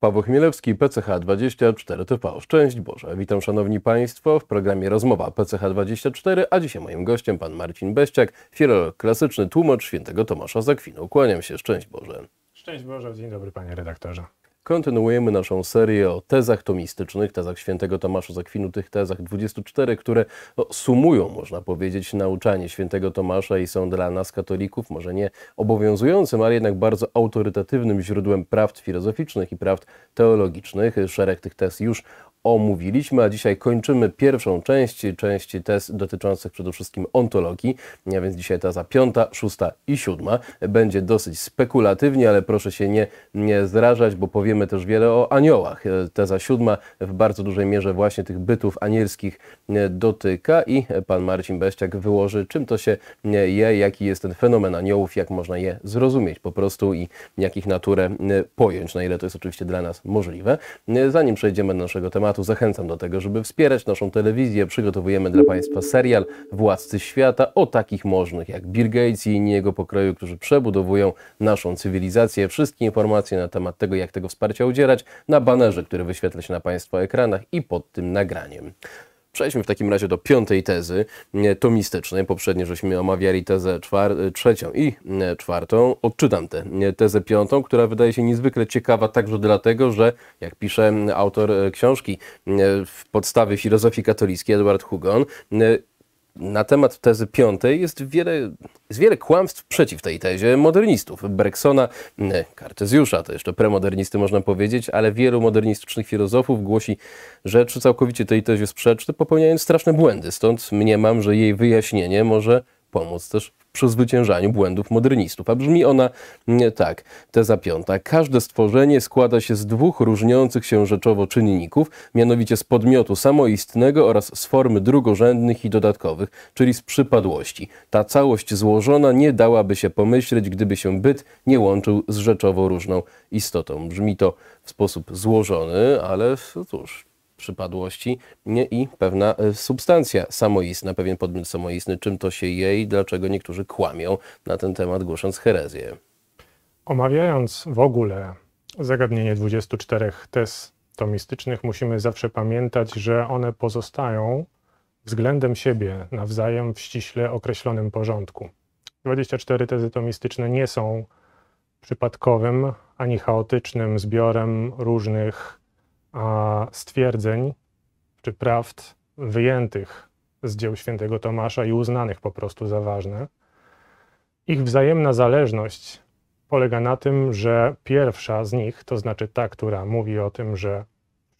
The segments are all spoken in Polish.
Paweł Chmielewski, PCH24 TV. Szczęść Boże. Witam Szanowni Państwo w programie Rozmowa PCH24, a dzisiaj moim gościem pan Marcin Beściak, filolog klasyczny, tłumacz świętego Tomasza Zakwinu. Kłaniam się, szczęść Boże. Szczęść Boże, dzień dobry panie redaktorze. Kontynuujemy naszą serię o tezach tomistycznych, tezach świętego Tomasza Zakwinu, tych tezach 24, które no, sumują, można powiedzieć, nauczanie świętego Tomasza i są dla nas, katolików, może nie obowiązującym, ale jednak bardzo autorytatywnym źródłem prawd filozoficznych i prawd teologicznych. Szereg tych tez już omówiliśmy, a dzisiaj kończymy pierwszą część, części test dotyczących przede wszystkim ontologii, a więc dzisiaj ta za piąta, szósta i siódma będzie dosyć spekulatywnie, ale proszę się nie, nie zrażać, bo powiemy też wiele o aniołach. Teza siódma w bardzo dużej mierze właśnie tych bytów anielskich dotyka i pan Marcin Beściak wyłoży, czym to się je, jaki jest ten fenomen aniołów, jak można je zrozumieć po prostu i jak ich naturę pojąć, na ile to jest oczywiście dla nas możliwe. Zanim przejdziemy do naszego tematu, tematu, zachęcam do tego, żeby wspierać naszą telewizję. Przygotowujemy dla Państwa serial Władcy Świata o takich możnych jak Bill Gates i inni jego pokroju, którzy przebudowują naszą cywilizację. Wszystkie informacje na temat tego, jak tego wsparcia udzielać, na banerze, który wyświetla się na Państwa ekranach i pod tym nagraniem. Przejdźmy w takim razie do piątej tezy e, tomistycznej. Poprzednio żeśmy omawiali tezę e, trzecią i e, czwartą. Odczytam tę te, tezę piątą, która wydaje się niezwykle ciekawa także dlatego, że jak pisze autor książki w podstawy filozofii katolickiej Edward Hugon, na temat tezy piątej jest wiele, jest wiele kłamstw przeciw tej tezie modernistów. Bergsona, mm, Kartezjusza, to jeszcze premodernisty można powiedzieć, ale wielu modernistycznych filozofów głosi rzeczy całkowicie tej tezie sprzeczne, popełniając straszne błędy. Stąd mniemam, że jej wyjaśnienie może pomóc też przy zwyciężaniu błędów modernistów. A brzmi ona mm, tak, teza piąta. Każde stworzenie składa się z dwóch różniących się rzeczowo czynników, mianowicie z podmiotu samoistnego oraz z formy drugorzędnych i dodatkowych, czyli z przypadłości. Ta całość złożona nie dałaby się pomyśleć, gdyby się byt nie łączył z rzeczowo różną istotą. Brzmi to w sposób złożony, ale cóż, przypadłości i pewna e, substancja samoistna, pewien podmiot samoistny. Czym to się je i dlaczego niektórzy kłamią na ten temat, głosząc herezję? Omawiając w ogóle zagadnienie 24 tez tomistycznych, musimy zawsze pamiętać, że one pozostają względem siebie nawzajem w ściśle określonym porządku. 24 tezy tomistyczne nie są przypadkowym ani chaotycznym zbiorem różnych stwierdzeń czy prawd wyjętych z dzieł świętego Tomasza i uznanych po prostu za ważne. Ich wzajemna zależność polega na tym, że pierwsza z nich, to znaczy ta, która mówi o tym, że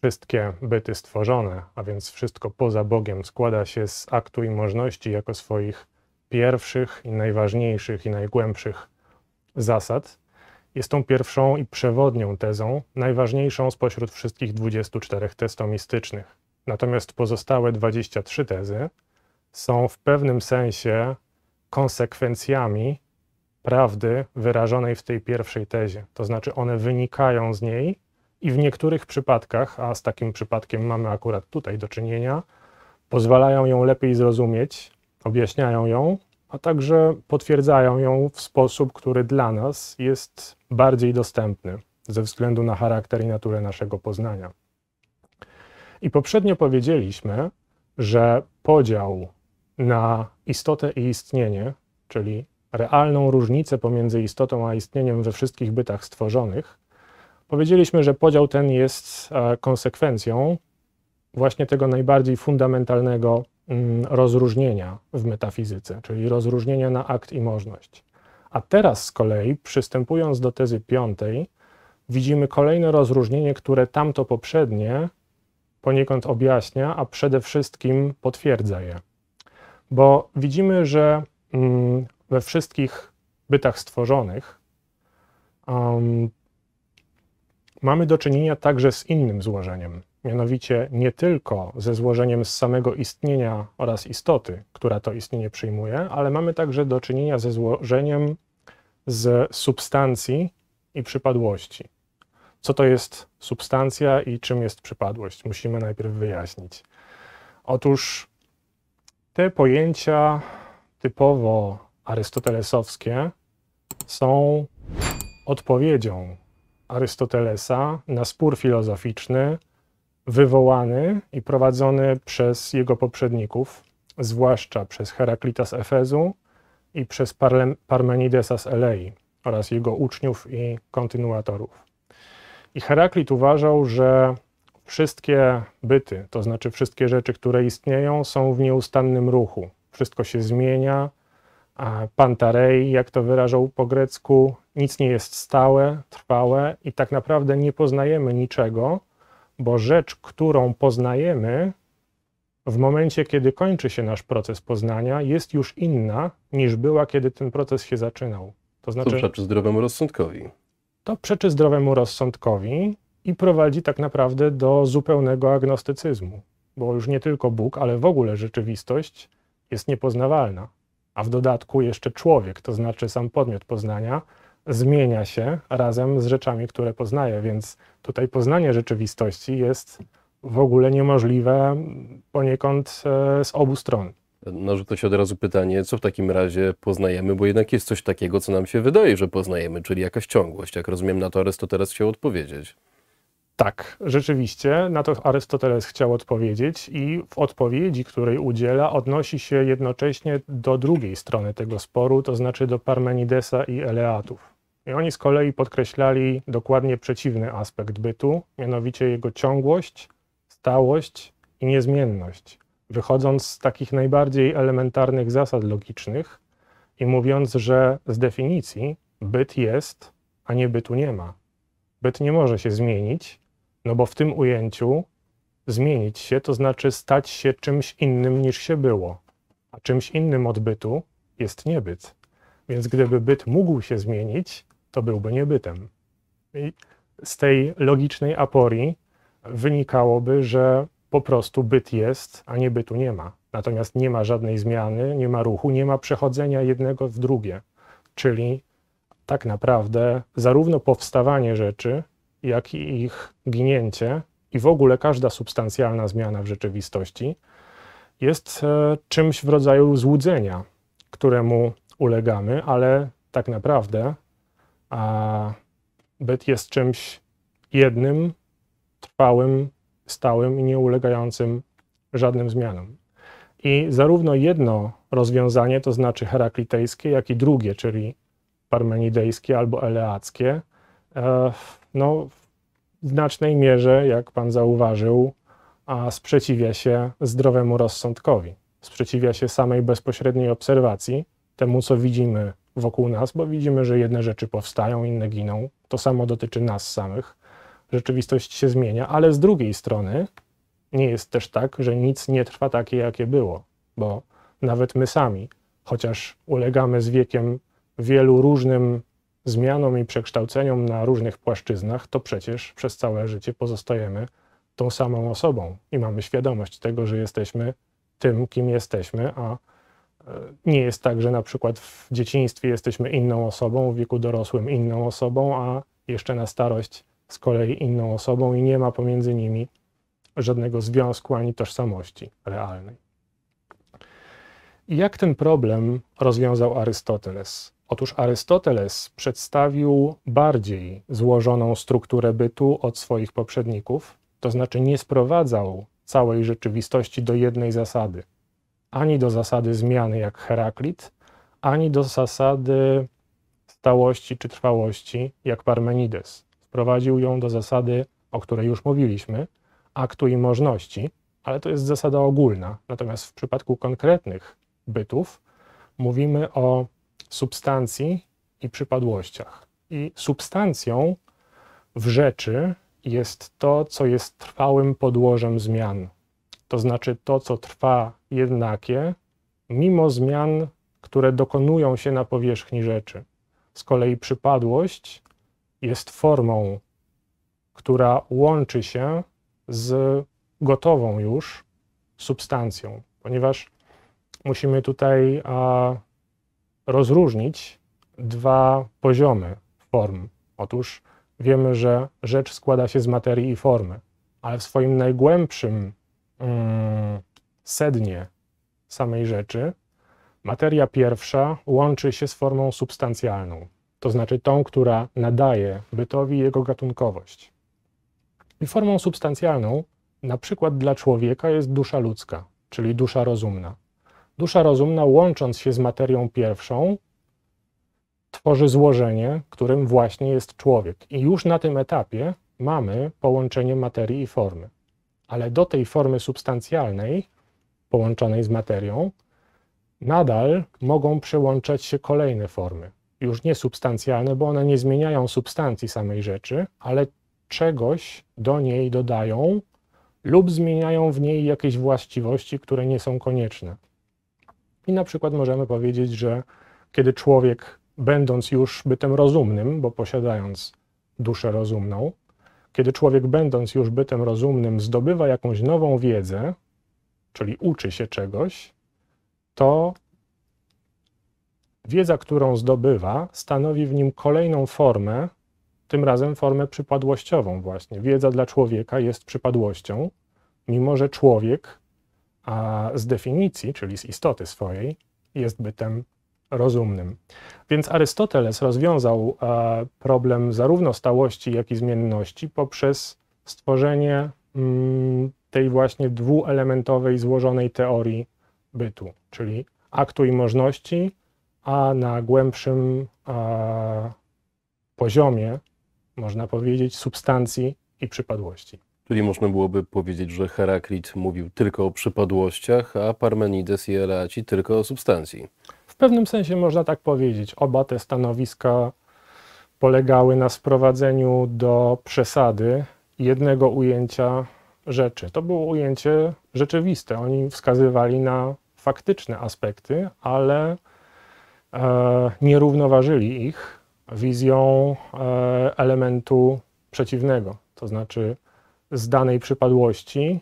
wszystkie byty stworzone, a więc wszystko poza Bogiem, składa się z aktu i możności jako swoich pierwszych i najważniejszych i najgłębszych zasad, jest tą pierwszą i przewodnią tezą, najważniejszą spośród wszystkich 24 tez tomistycznych. Natomiast pozostałe 23 tezy są w pewnym sensie konsekwencjami prawdy wyrażonej w tej pierwszej tezie. To znaczy, one wynikają z niej i w niektórych przypadkach, a z takim przypadkiem mamy akurat tutaj do czynienia, pozwalają ją lepiej zrozumieć, objaśniają ją, a także potwierdzają ją w sposób, który dla nas jest bardziej dostępny ze względu na charakter i naturę naszego poznania. I poprzednio powiedzieliśmy, że podział na istotę i istnienie, czyli realną różnicę pomiędzy istotą a istnieniem we wszystkich bytach stworzonych, powiedzieliśmy, że podział ten jest e, konsekwencją właśnie tego najbardziej fundamentalnego Mm, rozróżnienia w metafizyce, czyli rozróżnienia na akt i możność. A teraz z kolei, przystępując do tezy piątej, widzimy kolejne rozróżnienie, które tamto poprzednie poniekąd objaśnia, a przede wszystkim potwierdza je. Bo widzimy, że mm, we wszystkich bytach stworzonych um, mamy do czynienia także z innym złożeniem mianowicie nie tylko ze złożeniem z samego istnienia oraz istoty, która to istnienie przyjmuje, ale mamy także do czynienia ze złożeniem z substancji i przypadłości. Co to jest substancja i czym jest przypadłość? Musimy najpierw wyjaśnić. Otóż te pojęcia typowo arystotelesowskie są odpowiedzią Arystotelesa na spór filozoficzny wywołany i prowadzony przez jego poprzedników, zwłaszcza przez Heraklita z Efezu i przez Parmenidesa z Elei oraz jego uczniów i kontynuatorów. I Heraklit uważał, że wszystkie byty, to znaczy wszystkie rzeczy, które istnieją, są w nieustannym ruchu. Wszystko się zmienia. Pantarei, jak to wyrażał po grecku, nic nie jest stałe, trwałe i tak naprawdę nie poznajemy niczego, bo rzecz, którą poznajemy w momencie, kiedy kończy się nasz proces poznania, jest już inna niż była, kiedy ten proces się zaczynał. To znaczy. To przeczy zdrowemu rozsądkowi. To przeczy zdrowemu rozsądkowi i prowadzi tak naprawdę do zupełnego agnostycyzmu, bo już nie tylko Bóg, ale w ogóle rzeczywistość jest niepoznawalna. A w dodatku jeszcze człowiek, to znaczy sam podmiot poznania, zmienia się razem z rzeczami, które poznaje, więc tutaj poznanie rzeczywistości jest w ogóle niemożliwe poniekąd e, z obu stron. Narzuca no, się od razu pytanie, co w takim razie poznajemy, bo jednak jest coś takiego, co nam się wydaje, że poznajemy, czyli jakaś ciągłość. Jak rozumiem, na to Arystoteles chciał odpowiedzieć. Tak, rzeczywiście, na to Arystoteles chciał odpowiedzieć, i w odpowiedzi, której udziela, odnosi się jednocześnie do drugiej strony tego sporu, to znaczy do Parmenidesa i Eleatów. I oni z kolei podkreślali dokładnie przeciwny aspekt bytu, mianowicie jego ciągłość, stałość i niezmienność, wychodząc z takich najbardziej elementarnych zasad logicznych i mówiąc, że z definicji byt jest, a nie bytu nie ma. Byt nie może się zmienić, no bo w tym ujęciu zmienić się to znaczy stać się czymś innym niż się było, a czymś innym od bytu jest niebyt. Więc gdyby byt mógł się zmienić, to byłby niebytem. I z tej logicznej aporii wynikałoby, że po prostu byt jest, a nie bytu nie ma. Natomiast nie ma żadnej zmiany, nie ma ruchu, nie ma przechodzenia jednego w drugie. Czyli tak naprawdę zarówno powstawanie rzeczy, jak i ich ginięcie i w ogóle każda substancjalna zmiana w rzeczywistości jest e, czymś w rodzaju złudzenia, któremu ulegamy, ale tak naprawdę a byt jest czymś jednym, trwałym, stałym i nie ulegającym żadnym zmianom. I zarówno jedno rozwiązanie, to znaczy heraklitejskie, jak i drugie, czyli parmenidejskie albo eleackie, e, no, w znacznej mierze, jak pan zauważył, sprzeciwia się zdrowemu rozsądkowi, sprzeciwia się samej bezpośredniej obserwacji, temu co widzimy wokół nas, bo widzimy, że jedne rzeczy powstają, inne giną. To samo dotyczy nas samych. Rzeczywistość się zmienia, ale z drugiej strony nie jest też tak, że nic nie trwa takie, jakie było, bo nawet my sami, chociaż ulegamy z wiekiem wielu różnym zmianom i przekształceniom na różnych płaszczyznach, to przecież przez całe życie pozostajemy tą samą osobą i mamy świadomość tego, że jesteśmy tym, kim jesteśmy, a nie jest tak, że na przykład w dzieciństwie jesteśmy inną osobą, w wieku dorosłym inną osobą, a jeszcze na starość z kolei inną osobą i nie ma pomiędzy nimi żadnego związku ani tożsamości realnej. Jak ten problem rozwiązał Arystoteles? Otóż Arystoteles przedstawił bardziej złożoną strukturę bytu od swoich poprzedników, to znaczy nie sprowadzał całej rzeczywistości do jednej zasady ani do zasady zmiany jak Heraklit, ani do zasady stałości czy trwałości jak Parmenides. Wprowadził ją do zasady, o której już mówiliśmy, aktu i możności, ale to jest zasada ogólna. Natomiast w przypadku konkretnych bytów mówimy o substancji i przypadłościach. I substancją w rzeczy jest to, co jest trwałym podłożem zmian to znaczy to, co trwa jednakie, mimo zmian, które dokonują się na powierzchni rzeczy. Z kolei przypadłość jest formą, która łączy się z gotową już substancją, ponieważ musimy tutaj a, rozróżnić dwa poziomy form. Otóż wiemy, że rzecz składa się z materii i formy, ale w swoim najgłębszym Mm, sednie samej rzeczy, materia pierwsza łączy się z formą substancjalną, to znaczy tą, która nadaje bytowi jego gatunkowość. I formą substancjalną, na przykład dla człowieka, jest dusza ludzka, czyli dusza rozumna. Dusza rozumna, łącząc się z materią pierwszą, tworzy złożenie, którym właśnie jest człowiek. I już na tym etapie mamy połączenie materii i formy ale do tej formy substancjalnej połączonej z materią nadal mogą przyłączać się kolejne formy. Już nie substancjalne, bo one nie zmieniają substancji samej rzeczy, ale czegoś do niej dodają lub zmieniają w niej jakieś właściwości, które nie są konieczne. I na przykład możemy powiedzieć, że kiedy człowiek, będąc już bytem rozumnym, bo posiadając duszę rozumną, kiedy człowiek, będąc już bytem rozumnym, zdobywa jakąś nową wiedzę, czyli uczy się czegoś, to wiedza, którą zdobywa, stanowi w nim kolejną formę, tym razem formę przypadłościową, właśnie. Wiedza dla człowieka jest przypadłością, mimo że człowiek a z definicji, czyli z istoty swojej, jest bytem rozumnym. Więc Arystoteles rozwiązał e, problem zarówno stałości, jak i zmienności poprzez stworzenie mm, tej właśnie dwuelementowej, złożonej teorii bytu, czyli aktu i możności, a na głębszym e, poziomie, można powiedzieć, substancji i przypadłości. Czyli można byłoby powiedzieć, że Heraklit mówił tylko o przypadłościach, a Parmenides i Eleaci tylko o substancji pewnym sensie można tak powiedzieć. Oba te stanowiska polegały na sprowadzeniu do przesady jednego ujęcia rzeczy. To było ujęcie rzeczywiste. Oni wskazywali na faktyczne aspekty, ale e, nie równoważyli ich wizją e, elementu przeciwnego, to znaczy z danej przypadłości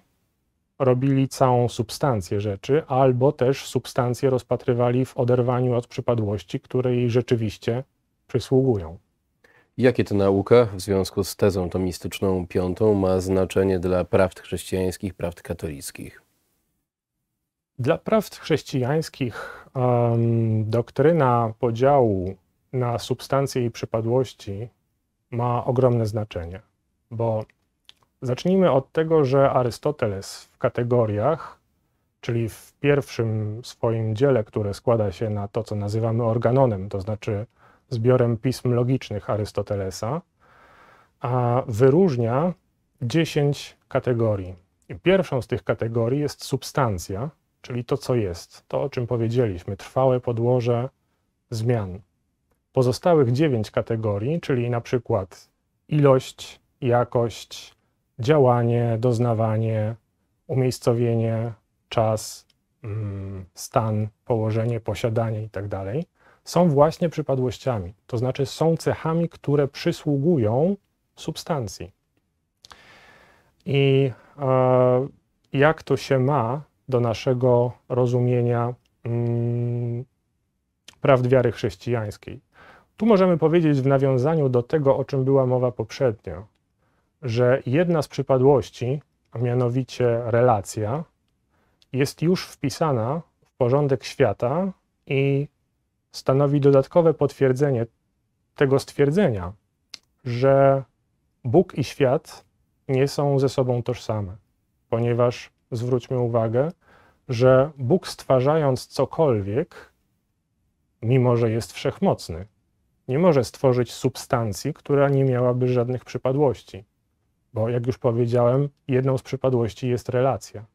robili całą substancję rzeczy, albo też substancję rozpatrywali w oderwaniu od przypadłości, której rzeczywiście przysługują. Jakie to nauka w związku z tezą tomistyczną piątą ma znaczenie dla prawd chrześcijańskich, prawd katolickich? Dla prawd chrześcijańskich um, doktryna podziału na substancję i przypadłości ma ogromne znaczenie, bo Zacznijmy od tego, że Arystoteles w kategoriach, czyli w pierwszym swoim dziele, które składa się na to, co nazywamy organonem, to znaczy zbiorem pism logicznych Arystotelesa, a wyróżnia 10 kategorii. I pierwszą z tych kategorii jest substancja, czyli to, co jest, to, o czym powiedzieliśmy, trwałe podłoże zmian. Pozostałych 9 kategorii, czyli na przykład ilość, jakość, działanie, doznawanie, umiejscowienie, czas, mm, stan, położenie, posiadanie itd., tak są właśnie przypadłościami, to znaczy są cechami, które przysługują substancji. I e, jak to się ma do naszego rozumienia mm, praw wiary chrześcijańskiej? Tu możemy powiedzieć w nawiązaniu do tego, o czym była mowa poprzednio, że jedna z przypadłości, a mianowicie relacja, jest już wpisana w porządek świata i stanowi dodatkowe potwierdzenie tego stwierdzenia, że Bóg i świat nie są ze sobą tożsame, ponieważ zwróćmy uwagę, że Bóg stwarzając cokolwiek, mimo że jest wszechmocny, nie może stworzyć substancji, która nie miałaby żadnych przypadłości. Bo jak już powiedziałem, jedną z przypadłości jest relacja.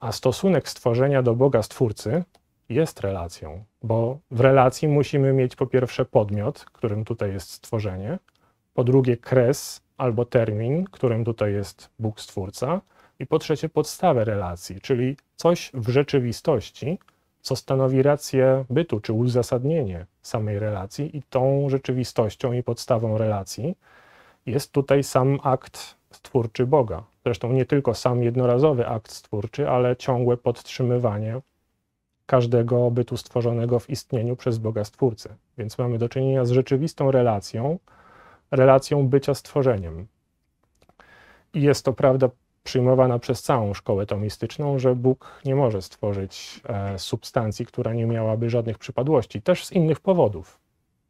A stosunek stworzenia do Boga Stwórcy jest relacją, bo w relacji musimy mieć po pierwsze podmiot, którym tutaj jest stworzenie, po drugie kres albo termin, którym tutaj jest Bóg Stwórca, i po trzecie podstawę relacji, czyli coś w rzeczywistości, co stanowi rację bytu czy uzasadnienie samej relacji, i tą rzeczywistością i podstawą relacji jest tutaj sam akt stwórczy Boga. Zresztą nie tylko sam jednorazowy akt stwórczy, ale ciągłe podtrzymywanie każdego bytu stworzonego w istnieniu przez Boga Stwórcę. Więc mamy do czynienia z rzeczywistą relacją, relacją bycia stworzeniem. I jest to prawda przyjmowana przez całą szkołę tomistyczną, że Bóg nie może stworzyć e, substancji, która nie miałaby żadnych przypadłości, też z innych powodów.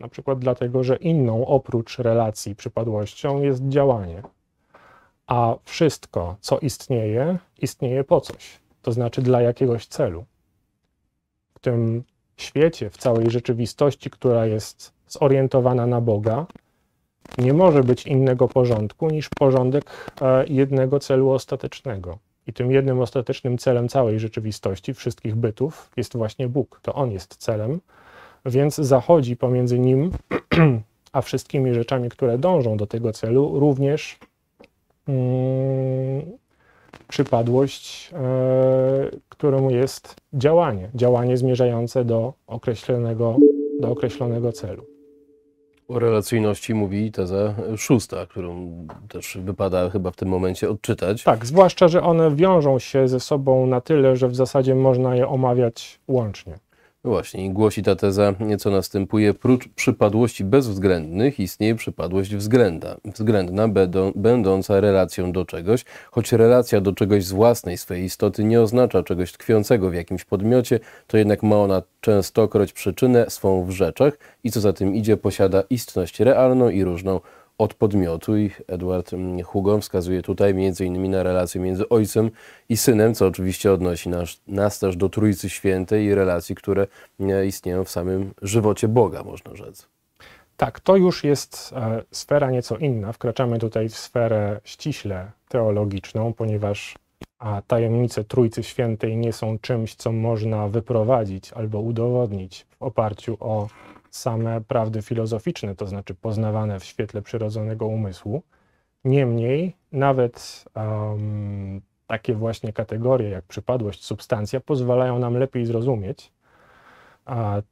Na przykład dlatego, że inną oprócz relacji przypadłością jest działanie. A wszystko, co istnieje, istnieje po coś, to znaczy dla jakiegoś celu. W tym świecie, w całej rzeczywistości, która jest zorientowana na Boga, nie może być innego porządku niż porządek e, jednego celu ostatecznego. I tym jednym ostatecznym celem całej rzeczywistości, wszystkich bytów, jest właśnie Bóg. To On jest celem, więc zachodzi pomiędzy nim a wszystkimi rzeczami, które dążą do tego celu, również mm, przypadłość, yy, któremu jest działanie, działanie zmierzające do określonego, do określonego celu. O relacyjności mówi teza szósta, którą też wypada chyba w tym momencie odczytać. Tak, zwłaszcza, że one wiążą się ze sobą na tyle, że w zasadzie można je omawiać łącznie. No właśnie, i głosi ta teza, co następuje. Prócz przypadłości bezwzględnych istnieje przypadłość względna, względna będąca relacją do czegoś, choć relacja do czegoś z własnej swej istoty nie oznacza czegoś tkwiącego w jakimś podmiocie, to jednak ma ona częstokroć przyczynę swą w rzeczach i co za tym idzie posiada istność realną i różną od podmiotu i Edward mm, Hugo wskazuje tutaj m.in. na relację między ojcem i synem, co oczywiście odnosi nas, nas też do Trójcy Świętej i relacji, które mm, istnieją w samym żywocie Boga, można rzec. Tak, to już jest e, sfera nieco inna. Wkraczamy tutaj w sferę ściśle teologiczną, ponieważ a tajemnice Trójcy Świętej nie są czymś, co można wyprowadzić albo udowodnić w oparciu o same prawdy filozoficzne, to znaczy poznawane w świetle przyrodzonego umysłu. Niemniej, nawet um, takie właśnie kategorie jak przypadłość, substancja pozwalają nam lepiej zrozumieć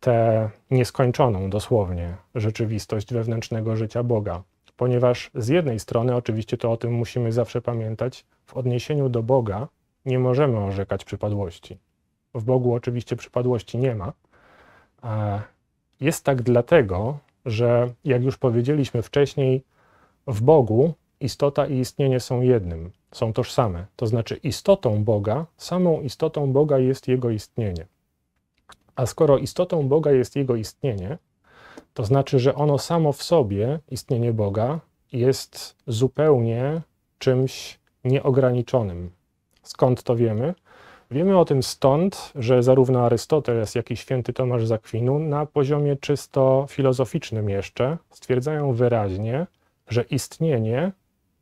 tę nieskończoną dosłownie rzeczywistość wewnętrznego życia Boga. Ponieważ z jednej strony, oczywiście to o tym musimy zawsze pamiętać, w odniesieniu do Boga nie możemy orzekać przypadłości. W Bogu oczywiście przypadłości nie ma, jest tak dlatego, że jak już powiedzieliśmy wcześniej, w Bogu istota i istnienie są jednym, są tożsame. To znaczy, istotą Boga, samą istotą Boga jest Jego istnienie. A skoro istotą Boga jest Jego istnienie, to znaczy, że ono samo w sobie, istnienie Boga, jest zupełnie czymś nieograniczonym. Skąd to wiemy? Wiemy o tym stąd, że zarówno Arystoteles, jak i święty Tomasz z na poziomie czysto filozoficznym jeszcze stwierdzają wyraźnie, że istnienie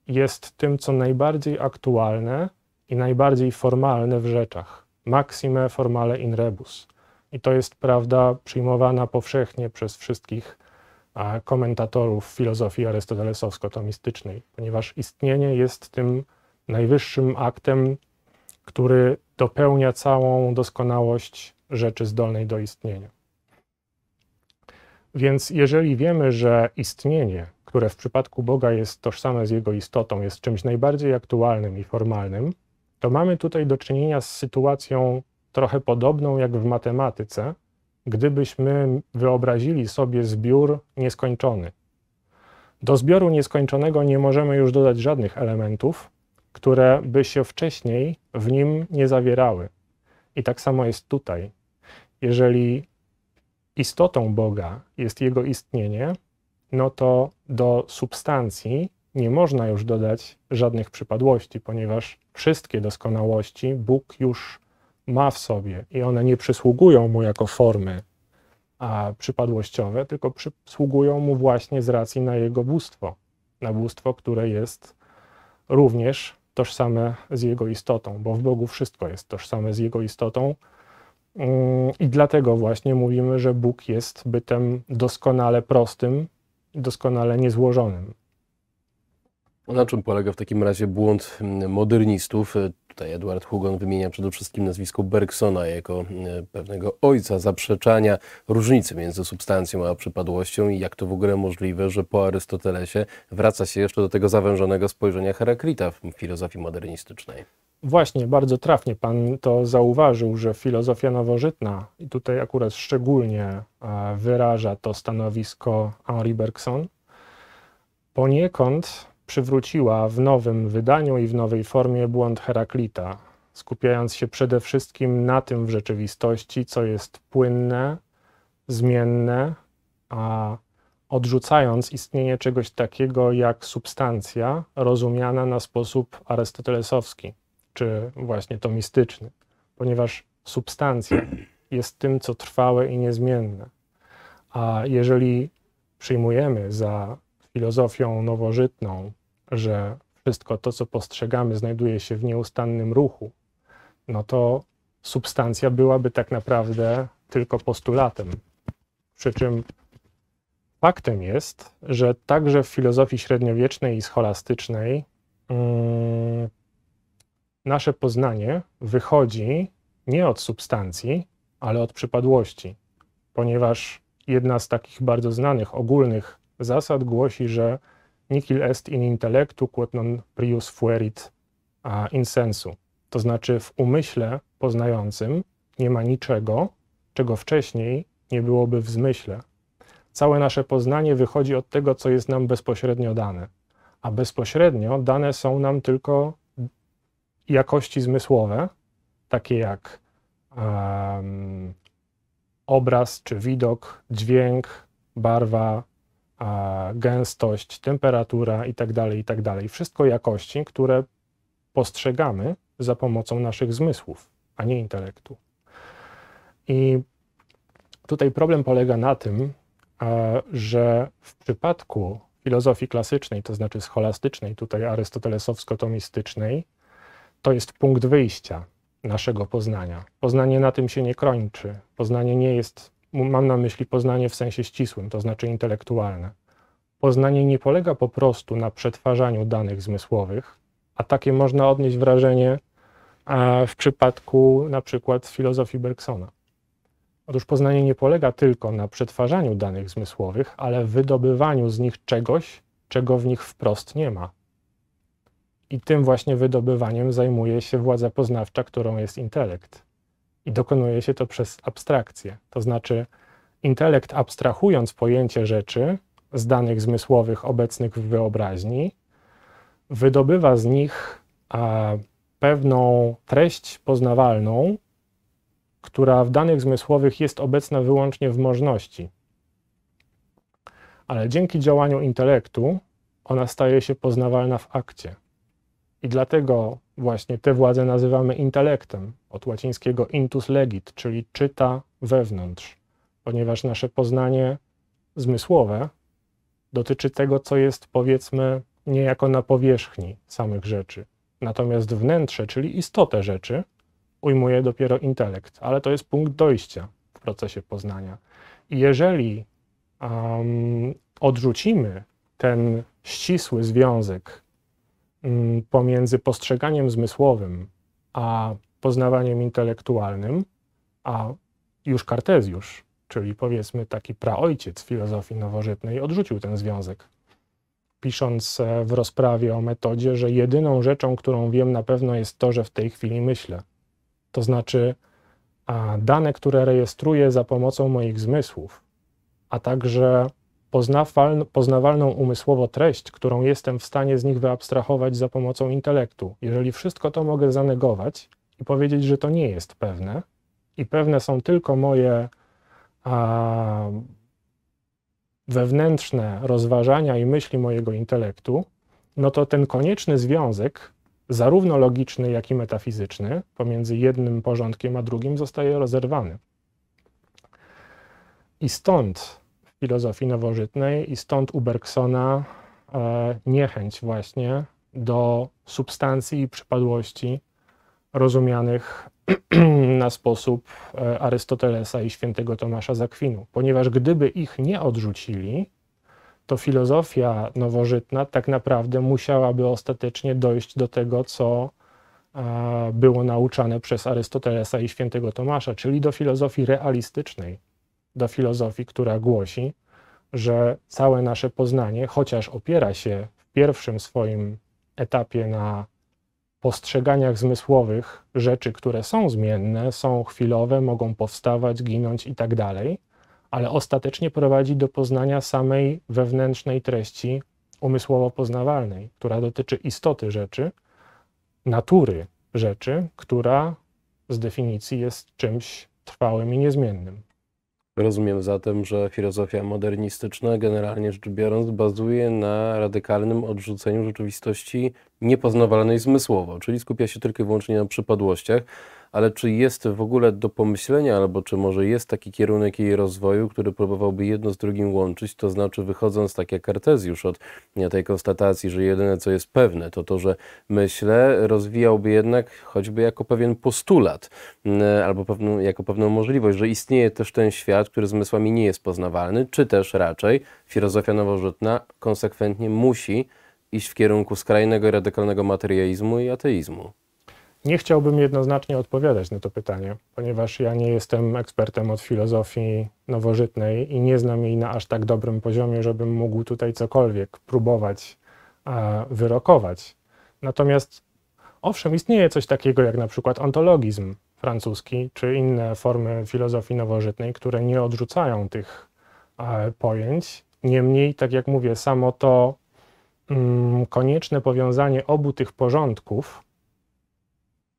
jest tym, co najbardziej aktualne i najbardziej formalne w rzeczach. Maxime formale in rebus. I to jest prawda przyjmowana powszechnie przez wszystkich komentatorów filozofii arystotelesowsko-tomistycznej, ponieważ istnienie jest tym najwyższym aktem który dopełnia całą doskonałość rzeczy zdolnej do istnienia. Więc jeżeli wiemy, że istnienie, które w przypadku Boga jest tożsame z jego istotą, jest czymś najbardziej aktualnym i formalnym, to mamy tutaj do czynienia z sytuacją trochę podobną jak w matematyce, gdybyśmy wyobrazili sobie zbiór nieskończony. Do zbioru nieskończonego nie możemy już dodać żadnych elementów, które by się wcześniej w nim nie zawierały. I tak samo jest tutaj. Jeżeli istotą Boga jest Jego istnienie, no to do substancji nie można już dodać żadnych przypadłości, ponieważ wszystkie doskonałości Bóg już ma w sobie i one nie przysługują mu jako formy a, przypadłościowe, tylko przysługują mu właśnie z racji na jego bóstwo, na bóstwo, które jest również tożsame z Jego istotą, bo w Bogu wszystko jest tożsame z Jego istotą. Mm, I dlatego właśnie mówimy, że Bóg jest bytem doskonale prostym, doskonale niezłożonym. No, na czym polega w takim razie błąd mm, modernistów? E, tutaj Edward Hugon wymienia przede wszystkim nazwisko Bergsona jako e, pewnego ojca zaprzeczania różnicy między substancją a przypadłością i jak to w ogóle możliwe, że po Arystotelesie wraca się jeszcze do tego zawężonego spojrzenia Heraklita w filozofii modernistycznej. Właśnie, bardzo trafnie pan to zauważył, że filozofia nowożytna, i tutaj akurat szczególnie e, wyraża to stanowisko Henri Bergson, poniekąd przywróciła w nowym wydaniu i w nowej formie błąd Heraklita, skupiając się przede wszystkim na tym w rzeczywistości, co jest płynne, zmienne, a odrzucając istnienie czegoś takiego jak substancja rozumiana na sposób arystotelesowski, czy właśnie tomistyczny, ponieważ substancja jest tym, co trwałe i niezmienne. A jeżeli przyjmujemy za filozofią nowożytną, że wszystko to, co postrzegamy, znajduje się w nieustannym ruchu, no to substancja byłaby tak naprawdę tylko postulatem. Przy czym faktem jest, że także w filozofii średniowiecznej i scholastycznej yy, nasze poznanie wychodzi nie od substancji, ale od przypadłości, ponieważ jedna z takich bardzo znanych, ogólnych zasad głosi, że nihil est in intellectu quod non prius fuerit in sensu. To znaczy w umyśle poznającym nie ma niczego, czego wcześniej nie byłoby w zmyśle. Całe nasze poznanie wychodzi od tego, co jest nam bezpośrednio dane, a bezpośrednio dane są nam tylko jakości zmysłowe, takie jak um, obraz czy widok, dźwięk, barwa, gęstość, temperatura itd., tak itd. Tak Wszystko jakości, które postrzegamy za pomocą naszych zmysłów, a nie intelektu. I tutaj problem polega na tym, że w przypadku filozofii klasycznej, to znaczy scholastycznej, tutaj arystotelesowsko-tomistycznej, to jest punkt wyjścia naszego poznania. Poznanie na tym się nie kończy. Poznanie nie jest mam na myśli poznanie w sensie ścisłym, to znaczy intelektualne. Poznanie nie polega po prostu na przetwarzaniu danych zmysłowych, a takie można odnieść wrażenie w przypadku na przykład filozofii Bergsona. Otóż poznanie nie polega tylko na przetwarzaniu danych zmysłowych, ale wydobywaniu z nich czegoś, czego w nich wprost nie ma. I tym właśnie wydobywaniem zajmuje się władza poznawcza, którą jest intelekt. I dokonuje się to przez abstrakcję. To znaczy, intelekt abstrahując pojęcie rzeczy z danych zmysłowych obecnych w wyobraźni, wydobywa z nich pewną treść poznawalną, która w danych zmysłowych jest obecna wyłącznie w możności. Ale dzięki działaniu intelektu ona staje się poznawalna w akcie. I dlatego właśnie te władze nazywamy intelektem, od łacińskiego intus legit, czyli czyta wewnątrz, ponieważ nasze poznanie zmysłowe dotyczy tego, co jest powiedzmy niejako na powierzchni samych rzeczy. Natomiast wnętrze, czyli istotę rzeczy, ujmuje dopiero intelekt, ale to jest punkt dojścia w procesie poznania. I jeżeli um, odrzucimy ten ścisły związek Mm, pomiędzy postrzeganiem zmysłowym a poznawaniem intelektualnym, a już Kartezjusz, czyli powiedzmy taki praojciec filozofii nowożytnej, odrzucił ten związek. Pisząc e, w rozprawie o metodzie, że jedyną rzeczą, którą wiem na pewno jest to, że w tej chwili myślę. To znaczy, dane, które rejestruję za pomocą moich zmysłów, a także poznawalną umysłowo treść, którą jestem w stanie z nich wyabstrahować za pomocą intelektu. Jeżeli wszystko to mogę zanegować i powiedzieć, że to nie jest pewne i pewne są tylko moje a, wewnętrzne rozważania i myśli mojego intelektu, no to ten konieczny związek, zarówno logiczny, jak i metafizyczny, pomiędzy jednym porządkiem a drugim zostaje rozerwany. I stąd filozofii nowożytnej i stąd u Bergsona e, niechęć właśnie do substancji i przypadłości rozumianych na sposób e, Arystotelesa i świętego Tomasza Zakwinu, ponieważ gdyby ich nie odrzucili, to filozofia nowożytna tak naprawdę musiałaby ostatecznie dojść do tego, co e, było nauczane przez Arystotelesa i świętego Tomasza, czyli do filozofii realistycznej, do filozofii, która głosi, że całe nasze poznanie, chociaż opiera się w pierwszym swoim etapie na postrzeganiach zmysłowych rzeczy, które są zmienne, są chwilowe, mogą powstawać, ginąć i tak dalej, ale ostatecznie prowadzi do poznania samej wewnętrznej treści umysłowo poznawalnej, która dotyczy istoty rzeczy, natury rzeczy, która z definicji jest czymś trwałym i niezmiennym. Rozumiem zatem, że filozofia modernistyczna, generalnie rzecz biorąc, bazuje na radykalnym odrzuceniu rzeczywistości niepoznawalnej zmysłowo, czyli skupia się tylko i wyłącznie na przypadłościach ale czy jest w ogóle do pomyślenia, albo czy może jest taki kierunek jej rozwoju, który próbowałby jedno z drugim łączyć, to znaczy wychodząc tak jak Kartezjusz od tej konstatacji, że jedyne co jest pewne, to to, że myślę, rozwijałby jednak choćby jako pewien postulat, albo pewną, jako pewną możliwość, że istnieje też ten świat, który zmysłami nie jest poznawalny, czy też raczej filozofia nowożytna konsekwentnie musi iść w kierunku skrajnego, radykalnego materializmu i ateizmu. Nie chciałbym jednoznacznie odpowiadać na to pytanie, ponieważ ja nie jestem ekspertem od filozofii nowożytnej i nie znam jej na aż tak dobrym poziomie, żebym mógł tutaj cokolwiek próbować wyrokować. Natomiast owszem, istnieje coś takiego jak na przykład ontologizm francuski czy inne formy filozofii nowożytnej, które nie odrzucają tych pojęć. Niemniej, tak jak mówię, samo to mm, konieczne powiązanie obu tych porządków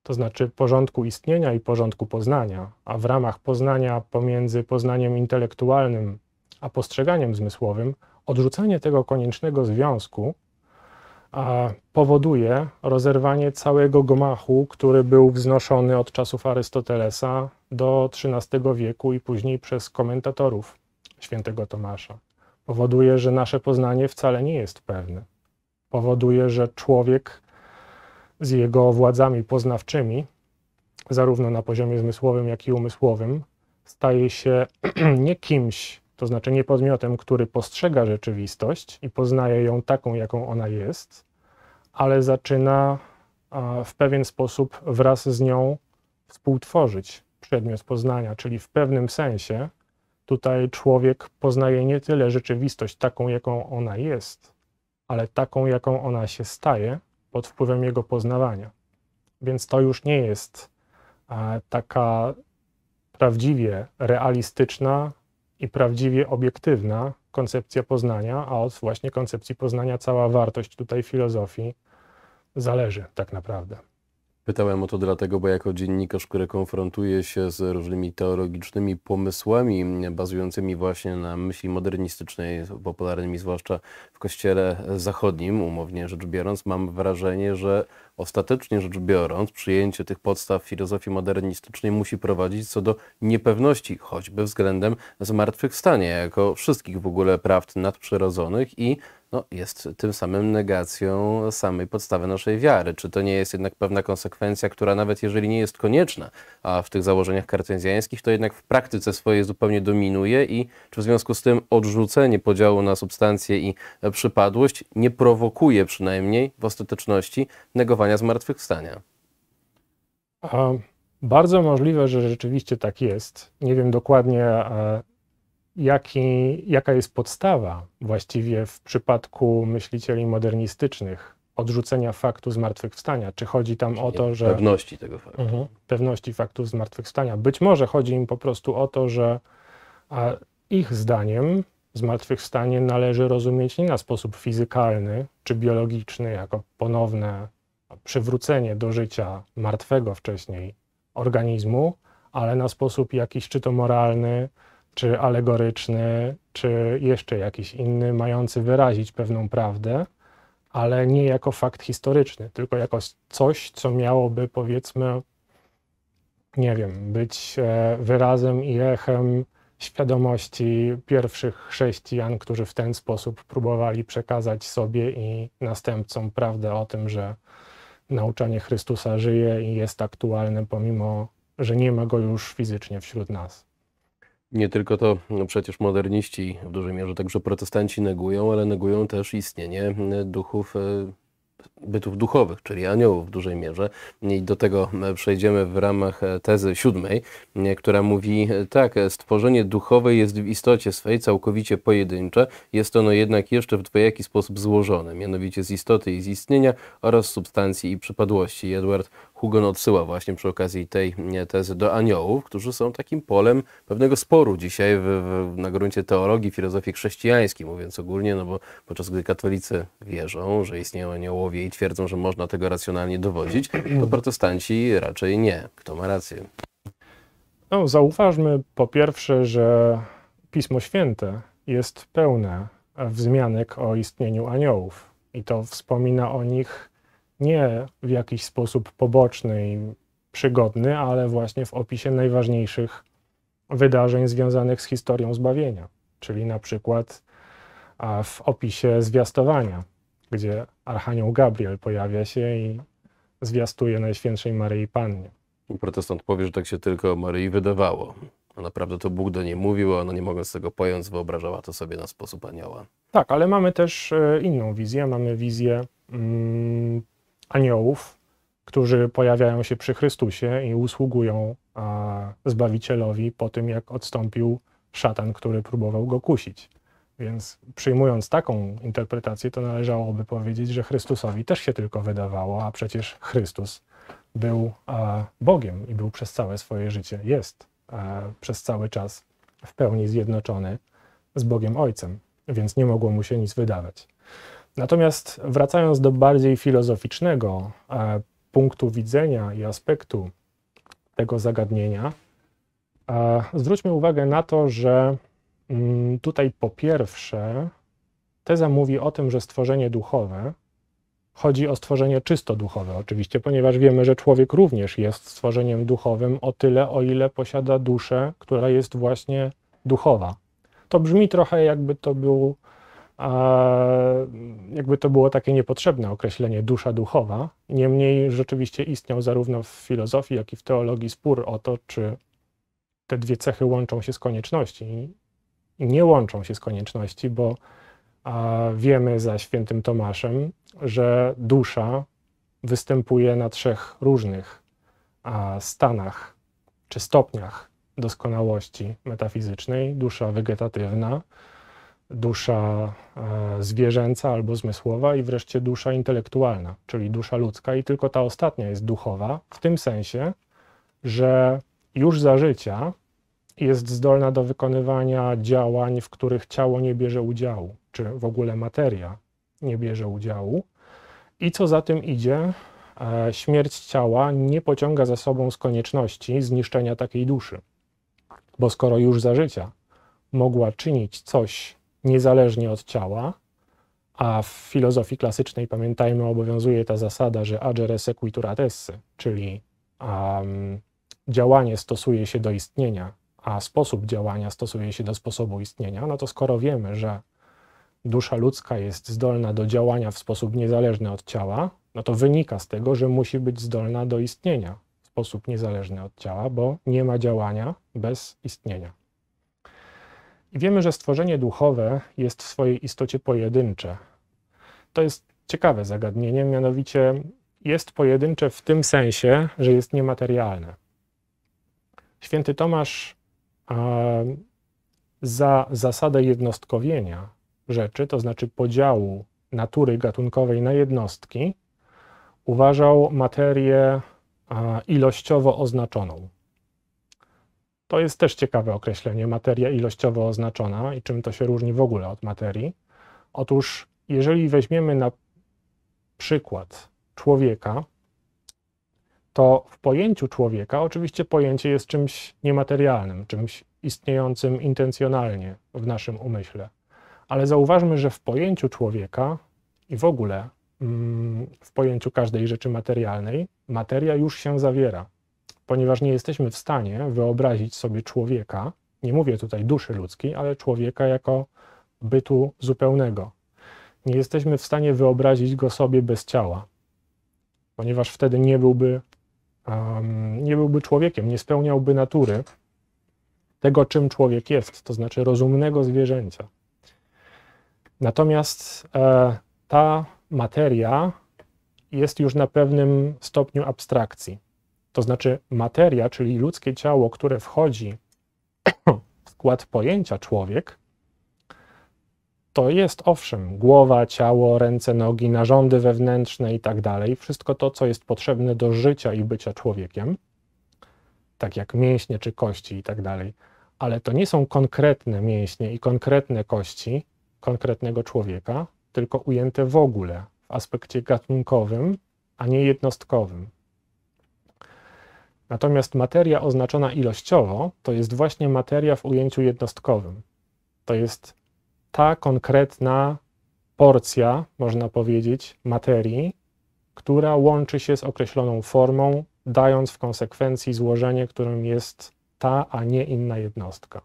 to znaczy porządku istnienia i porządku poznania, a w ramach poznania pomiędzy poznaniem intelektualnym a postrzeganiem zmysłowym, odrzucanie tego koniecznego związku powoduje rozerwanie całego gomachu, który był wznoszony od czasów Arystotelesa do XIII wieku i później przez komentatorów świętego Tomasza. Powoduje, że nasze poznanie wcale nie jest pewne. Powoduje, że człowiek z jego władzami poznawczymi, zarówno na poziomie zmysłowym, jak i umysłowym, staje się nie kimś, to znaczy nie podmiotem, który postrzega rzeczywistość i poznaje ją taką, jaką ona jest, ale zaczyna w pewien sposób wraz z nią współtworzyć przedmiot poznania, czyli w pewnym sensie tutaj człowiek poznaje nie tyle rzeczywistość taką, jaką ona jest, ale taką, jaką ona się staje, pod wpływem jego poznawania. Więc to już nie jest e, taka prawdziwie realistyczna i prawdziwie obiektywna koncepcja poznania, a od właśnie koncepcji poznania cała wartość tutaj filozofii zależy tak naprawdę. Pytałem o to dlatego, bo jako dziennikarz, który konfrontuje się z różnymi teologicznymi pomysłami bazującymi właśnie na myśli modernistycznej, popularnymi zwłaszcza w kościele zachodnim, umownie rzecz biorąc, mam wrażenie, że ostatecznie rzecz biorąc, przyjęcie tych podstaw filozofii modernistycznej musi prowadzić co do niepewności, choćby względem zmartwychwstania, jako wszystkich w ogóle prawd nadprzyrodzonych i no, jest tym samym negacją samej podstawy naszej wiary. Czy to nie jest jednak pewna konsekwencja, która nawet jeżeli nie jest konieczna, a w tych założeniach kartezjańskich, to jednak w praktyce swojej zupełnie dominuje i czy w związku z tym odrzucenie podziału na substancję i przypadłość nie prowokuje przynajmniej w ostateczności negowania zmartwychwstania? A, bardzo możliwe, że rzeczywiście tak jest. Nie wiem dokładnie, jaki, jaka jest podstawa właściwie w przypadku myślicieli modernistycznych odrzucenia faktu zmartwychwstania? Czy chodzi tam o to, że. Pewności tego faktu. Mhm, pewności faktu zmartwychwstania. Być może chodzi im po prostu o to, że ich zdaniem zmartwychwstanie należy rozumieć nie na sposób fizykalny czy biologiczny, jako ponowne przywrócenie do życia martwego wcześniej organizmu, ale na sposób jakiś czy to moralny, czy alegoryczny, czy jeszcze jakiś inny, mający wyrazić pewną prawdę, ale nie jako fakt historyczny, tylko jako coś, co miałoby powiedzmy, nie wiem, być e, wyrazem i echem świadomości pierwszych chrześcijan, którzy w ten sposób próbowali przekazać sobie i następcom prawdę o tym, że nauczanie Chrystusa żyje i jest aktualne, pomimo że nie ma go już fizycznie wśród nas. Nie tylko to no przecież moderniści w dużej mierze także protestanci negują, ale negują też istnienie duchów e, bytów duchowych, czyli aniołów w dużej mierze. I do tego e, przejdziemy w ramach e, tezy siódmej, która mówi tak, stworzenie duchowe jest w istocie swej całkowicie pojedyncze, jest ono jednak jeszcze w dwojaki sposób złożone, mianowicie z istoty i z istnienia oraz substancji i przypadłości. Edward Hugon odsyła właśnie przy okazji tej mm, tezy do aniołów, którzy są takim polem pewnego sporu dzisiaj w, w, na gruncie teologii, filozofii chrześcijańskiej, mówiąc ogólnie, no bo podczas gdy katolicy wierzą, że istnieją aniołowie i twierdzą, że można tego racjonalnie dowodzić, to protestanci raczej nie. Kto ma rację? No, zauważmy po pierwsze, że Pismo Święte jest pełne wzmianek o istnieniu aniołów i to wspomina o nich nie w jakiś sposób poboczny i przygodny, ale właśnie w opisie najważniejszych wydarzeń związanych z historią zbawienia, czyli na przykład w opisie zwiastowania, gdzie Archanioł Gabriel pojawia się i zwiastuje Najświętszej Maryi Pannie. Protestant powie, że tak się tylko o Maryi wydawało. A naprawdę to Bóg do niej mówił, a ona nie mogąc tego pojąć, wyobrażała to sobie na sposób anioła. Tak, ale mamy też e, inną wizję. Mamy wizję mm, aniołów, którzy pojawiają się przy Chrystusie i usługują Zbawicielowi po tym, jak odstąpił szatan, który próbował go kusić. Więc przyjmując taką interpretację, to należałoby powiedzieć, że Chrystusowi też się tylko wydawało, a przecież Chrystus był Bogiem i był przez całe swoje życie, jest przez cały czas w pełni zjednoczony z Bogiem Ojcem, więc nie mogło mu się nic wydawać. Natomiast wracając do bardziej filozoficznego e, punktu widzenia i aspektu tego zagadnienia, e, zwróćmy uwagę na to, że mm, tutaj po pierwsze teza mówi o tym, że stworzenie duchowe chodzi o stworzenie czysto duchowe, oczywiście, ponieważ wiemy, że człowiek również jest stworzeniem duchowym o tyle, o ile posiada duszę, która jest właśnie duchowa. To brzmi trochę jakby to był a mm, jakby to było takie niepotrzebne określenie dusza duchowa. Niemniej rzeczywiście istniał zarówno w filozofii, jak i w teologii spór o to, czy te dwie cechy łączą się z konieczności. Nie łączą się z konieczności, bo wiemy za świętym Tomaszem, że dusza występuje na trzech różnych stanach czy stopniach doskonałości metafizycznej: dusza wegetatywna, dusza e, zwierzęca albo zmysłowa i wreszcie dusza intelektualna, czyli dusza ludzka i tylko ta ostatnia jest duchowa w tym sensie, że już za życia jest zdolna do wykonywania działań, w których ciało nie bierze udziału, czy w ogóle materia nie bierze udziału. I co za tym idzie, e, śmierć ciała nie pociąga za sobą z konieczności zniszczenia takiej duszy. Bo skoro już za życia mogła czynić coś niezależnie od ciała, a w filozofii klasycznej, pamiętajmy, obowiązuje ta zasada, że agere sequitur esse, czyli um, działanie stosuje się do istnienia, a sposób działania stosuje się do sposobu istnienia, no to skoro wiemy, że dusza ludzka jest zdolna do działania w sposób niezależny od ciała, no to wynika z tego, że musi być zdolna do istnienia w sposób niezależny od ciała, bo nie ma działania bez istnienia. I wiemy, że stworzenie duchowe jest w swojej istocie pojedyncze. To jest ciekawe zagadnienie, mianowicie jest pojedyncze w tym sensie, że jest niematerialne. Święty Tomasz za zasadę jednostkowienia rzeczy, to znaczy podziału natury gatunkowej na jednostki, uważał materię ilościowo oznaczoną. To jest też ciekawe określenie, materia ilościowo oznaczona i czym to się różni w ogóle od materii. Otóż, jeżeli weźmiemy na przykład człowieka, to w pojęciu człowieka oczywiście pojęcie jest czymś niematerialnym, czymś istniejącym intencjonalnie w naszym umyśle. Ale zauważmy, że w pojęciu człowieka i w ogóle mm, w pojęciu każdej rzeczy materialnej materia już się zawiera ponieważ nie jesteśmy w stanie wyobrazić sobie człowieka, nie mówię tutaj duszy ludzkiej, ale człowieka jako bytu zupełnego. Nie jesteśmy w stanie wyobrazić go sobie bez ciała, ponieważ wtedy nie byłby, um, nie byłby człowiekiem, nie spełniałby natury tego, czym człowiek jest, to znaczy rozumnego zwierzęcia. Natomiast e, ta materia jest już na pewnym stopniu abstrakcji to znaczy materia, czyli ludzkie ciało, które wchodzi w skład pojęcia człowiek, to jest owszem głowa, ciało, ręce, nogi, narządy wewnętrzne i tak dalej, wszystko to, co jest potrzebne do życia i bycia człowiekiem, tak jak mięśnie czy kości i tak dalej, ale to nie są konkretne mięśnie i konkretne kości konkretnego człowieka, tylko ujęte w ogóle w aspekcie gatunkowym, a nie jednostkowym. Natomiast materia oznaczona ilościowo to jest właśnie materia w ujęciu jednostkowym. To jest ta konkretna porcja, można powiedzieć, materii, która łączy się z określoną formą, dając w konsekwencji złożenie, którym jest ta, a nie inna jednostka.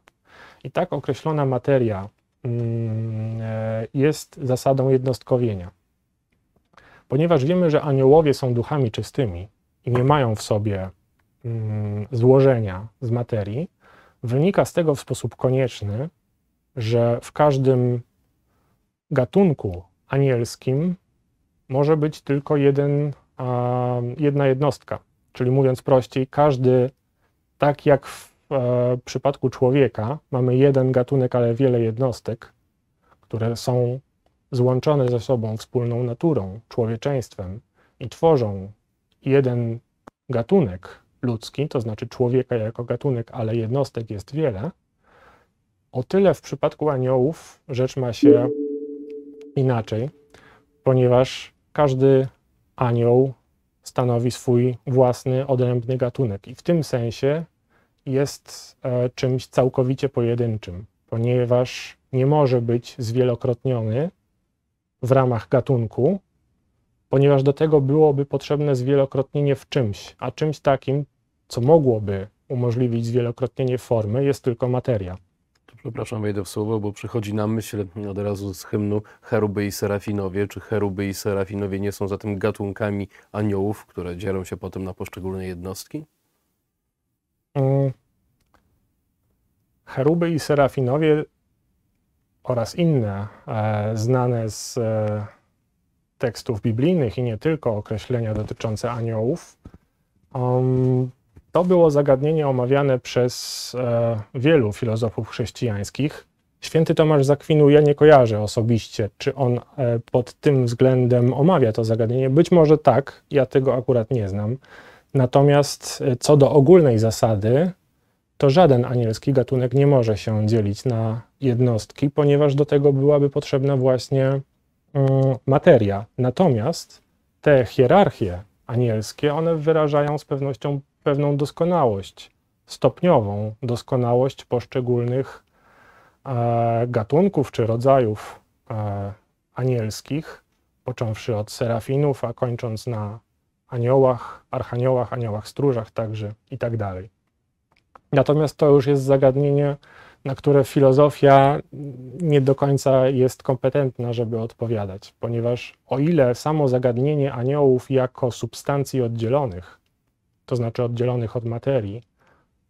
I tak określona materia mm, e, jest zasadą jednostkowienia. Ponieważ wiemy, że aniołowie są duchami czystymi i nie mają w sobie Mm, złożenia z materii, wynika z tego w sposób konieczny, że w każdym gatunku anielskim może być tylko jeden, jedna jednostka. Czyli mówiąc prościej, każdy, tak jak w e, przypadku człowieka, mamy jeden gatunek, ale wiele jednostek, które są złączone ze sobą wspólną naturą, człowieczeństwem i tworzą jeden gatunek, ludzki, to znaczy człowieka jako gatunek, ale jednostek jest wiele, o tyle w przypadku aniołów rzecz ma się inaczej, ponieważ każdy anioł stanowi swój własny, odrębny gatunek i w tym sensie jest e, czymś całkowicie pojedynczym, ponieważ nie może być zwielokrotniony w ramach gatunku, ponieważ do tego byłoby potrzebne zwielokrotnienie w czymś, a czymś takim, co mogłoby umożliwić zwielokrotnienie formy, jest tylko materia. Przepraszam, wejdę w słowo, bo przychodzi na myśl od razu z hymnu Cheruby i Serafinowie. Czy Cheruby i Serafinowie nie są zatem gatunkami aniołów, które dzielą się potem na poszczególne jednostki? Hmm. Cheruby i Serafinowie oraz inne e, znane z e, tekstów biblijnych i nie tylko określenia dotyczące aniołów. Um, to było zagadnienie omawiane przez e, wielu filozofów chrześcijańskich. Święty Tomasz Zakwinu ja nie kojarzę osobiście, czy on e, pod tym względem omawia to zagadnienie. Być może tak, ja tego akurat nie znam. Natomiast e, co do ogólnej zasady, to żaden anielski gatunek nie może się dzielić na jednostki, ponieważ do tego byłaby potrzebna właśnie Y, materia. Natomiast te hierarchie anielskie, one wyrażają z pewnością pewną doskonałość, stopniową doskonałość poszczególnych e, gatunków czy rodzajów e, anielskich, począwszy od serafinów, a kończąc na aniołach, archaniołach, aniołach stróżach także i tak dalej. Natomiast to już jest zagadnienie na które filozofia nie do końca jest kompetentna, żeby odpowiadać, ponieważ o ile samo zagadnienie aniołów jako substancji oddzielonych, to znaczy oddzielonych od materii,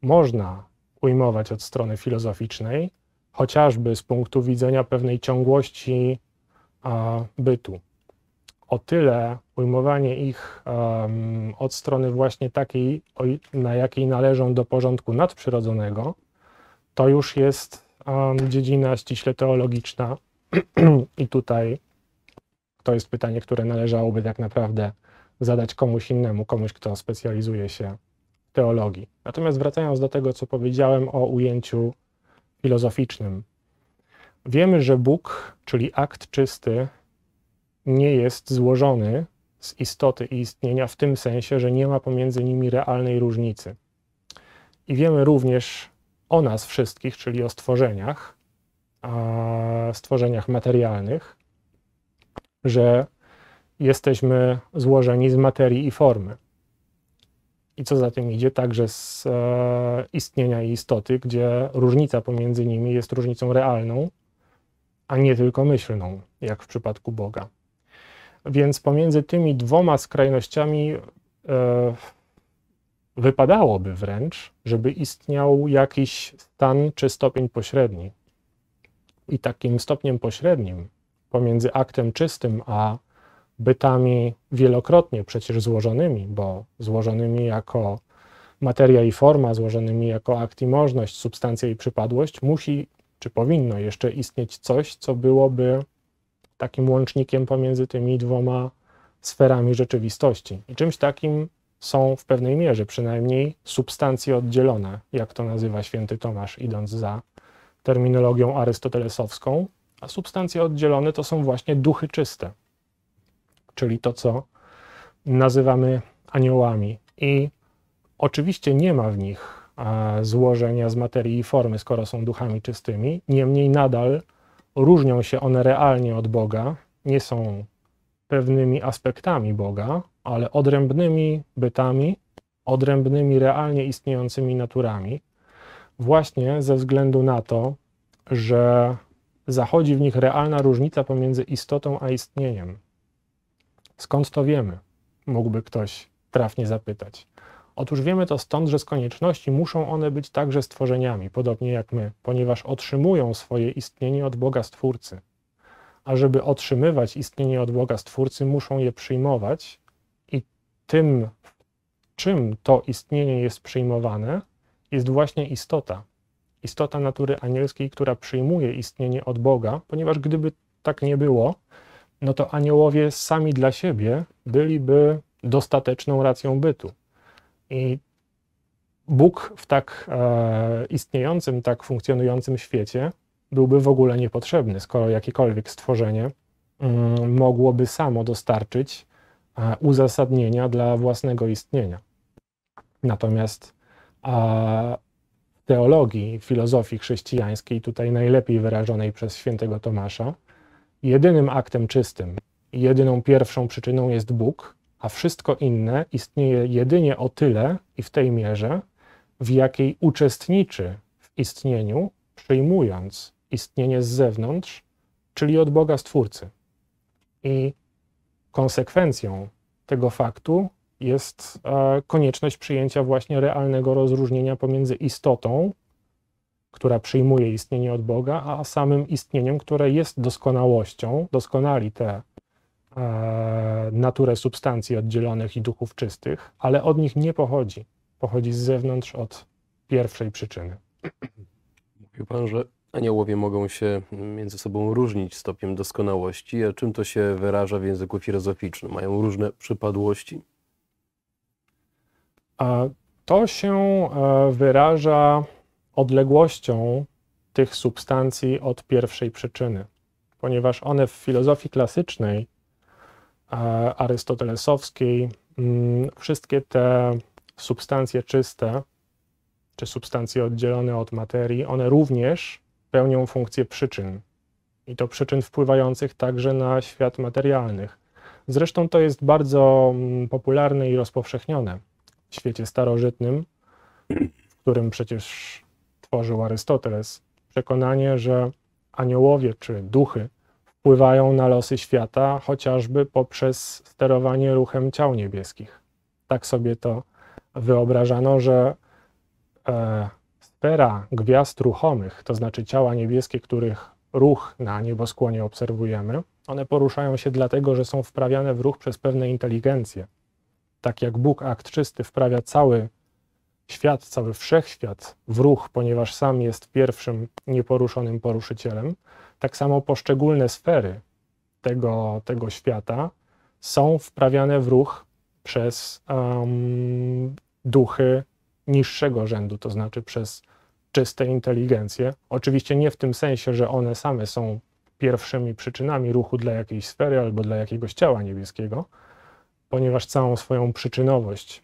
można ujmować od strony filozoficznej, chociażby z punktu widzenia pewnej ciągłości a, bytu. O tyle ujmowanie ich um, od strony właśnie takiej, na jakiej należą do porządku nadprzyrodzonego, to już jest um, dziedzina ściśle teologiczna i tutaj to jest pytanie, które należałoby tak naprawdę zadać komuś innemu, komuś, kto specjalizuje się w teologii. Natomiast wracając do tego, co powiedziałem o ujęciu filozoficznym. Wiemy, że Bóg, czyli akt czysty, nie jest złożony z istoty i istnienia w tym sensie, że nie ma pomiędzy nimi realnej różnicy. I wiemy również o nas wszystkich, czyli o stworzeniach, stworzeniach materialnych, że jesteśmy złożeni z materii i formy. I co za tym idzie, także z e, istnienia i istoty, gdzie różnica pomiędzy nimi jest różnicą realną, a nie tylko myślną, jak w przypadku Boga. Więc pomiędzy tymi dwoma skrajnościami e, Wypadałoby wręcz, żeby istniał jakiś stan czy stopień pośredni. I takim stopniem pośrednim pomiędzy aktem czystym a bytami wielokrotnie przecież złożonymi, bo złożonymi jako materia i forma, złożonymi jako akt i możność, substancja i przypadłość, musi czy powinno jeszcze istnieć coś, co byłoby takim łącznikiem pomiędzy tymi dwoma sferami rzeczywistości. I czymś takim są w pewnej mierze przynajmniej substancje oddzielone, jak to nazywa święty Tomasz, idąc za terminologią arystotelesowską, a substancje oddzielone to są właśnie duchy czyste, czyli to, co nazywamy aniołami. I oczywiście nie ma w nich złożenia z materii i formy, skoro są duchami czystymi, niemniej nadal różnią się one realnie od Boga, nie są pewnymi aspektami Boga, ale odrębnymi bytami, odrębnymi realnie istniejącymi naturami, właśnie ze względu na to, że zachodzi w nich realna różnica pomiędzy istotą a istnieniem. Skąd to wiemy? Mógłby ktoś trafnie zapytać. Otóż wiemy to stąd, że z konieczności muszą one być także stworzeniami, podobnie jak my, ponieważ otrzymują swoje istnienie od Boga Stwórcy. A żeby otrzymywać istnienie od Boga Stwórcy, muszą je przyjmować tym, czym to istnienie jest przyjmowane, jest właśnie istota. Istota natury anielskiej, która przyjmuje istnienie od Boga, ponieważ gdyby tak nie było, no to aniołowie sami dla siebie byliby dostateczną racją bytu. I Bóg w tak e, istniejącym, tak funkcjonującym świecie byłby w ogóle niepotrzebny, skoro jakiekolwiek stworzenie mm, mogłoby samo dostarczyć E, uzasadnienia dla własnego istnienia. Natomiast w teologii, filozofii chrześcijańskiej, tutaj najlepiej wyrażonej przez świętego Tomasza, jedynym aktem czystym, jedyną pierwszą przyczyną jest Bóg, a wszystko inne istnieje jedynie o tyle i w tej mierze, w jakiej uczestniczy w istnieniu, przyjmując istnienie z zewnątrz, czyli od Boga Stwórcy. I konsekwencją tego faktu jest e, konieczność przyjęcia właśnie realnego rozróżnienia pomiędzy istotą, która przyjmuje istnienie od Boga, a samym istnieniem, które jest doskonałością, doskonali te e, naturę substancji oddzielonych i duchów czystych, ale od nich nie pochodzi. Pochodzi z zewnątrz od pierwszej przyczyny. Mówił Pan, że Aniołowie mogą się mm, między sobą różnić stopniem doskonałości, a czym to się wyraża w języku filozoficznym? Mają różne przypadłości? A to się e, wyraża odległością tych substancji od pierwszej przyczyny, ponieważ one w filozofii klasycznej, e, arystotelesowskiej, mm, wszystkie te substancje czyste, czy substancje oddzielone od materii, one również pełnią funkcję przyczyn. I to przyczyn wpływających także na świat materialnych. Zresztą to jest bardzo mm, popularne i rozpowszechnione w świecie starożytnym, w którym przecież tworzył Arystoteles. Przekonanie, że aniołowie czy duchy wpływają na losy świata chociażby poprzez sterowanie ruchem ciał niebieskich. Tak sobie to wyobrażano, że e, pera gwiazd ruchomych, to znaczy ciała niebieskie, których ruch na nieboskłonie obserwujemy, one poruszają się dlatego, że są wprawiane w ruch przez pewne inteligencje. Tak jak Bóg akt czysty wprawia cały świat, cały wszechświat w ruch, ponieważ sam jest pierwszym nieporuszonym poruszycielem, tak samo poszczególne sfery tego, tego świata są wprawiane w ruch przez um, duchy niższego rzędu, to znaczy przez czyste inteligencje. Oczywiście nie w tym sensie, że one same są pierwszymi przyczynami ruchu dla jakiejś sfery albo dla jakiegoś ciała niebieskiego, ponieważ całą swoją przyczynowość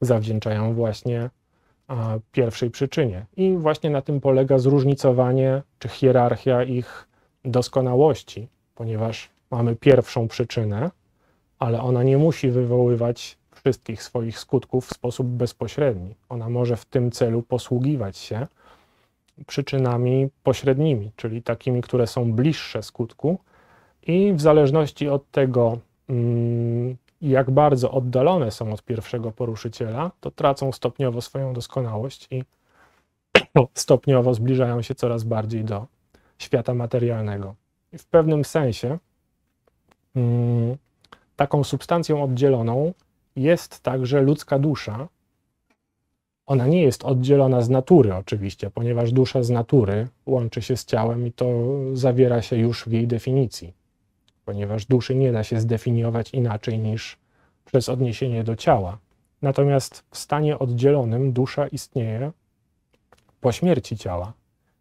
zawdzięczają właśnie a, pierwszej przyczynie. I właśnie na tym polega zróżnicowanie czy hierarchia ich doskonałości, ponieważ mamy pierwszą przyczynę, ale ona nie musi wywoływać wszystkich swoich skutków w sposób bezpośredni. Ona może w tym celu posługiwać się przyczynami pośrednimi, czyli takimi, które są bliższe skutku, i w zależności od tego, mm, jak bardzo oddalone są od pierwszego poruszyciela, to tracą stopniowo swoją doskonałość i stopniowo zbliżają się coraz bardziej do świata materialnego. I w pewnym sensie mm, taką substancją oddzieloną jest także ludzka dusza. Ona nie jest oddzielona z natury, oczywiście, ponieważ dusza z natury łączy się z ciałem i to zawiera się już w jej definicji, ponieważ duszy nie da się zdefiniować inaczej niż przez odniesienie do ciała. Natomiast w stanie oddzielonym dusza istnieje po śmierci ciała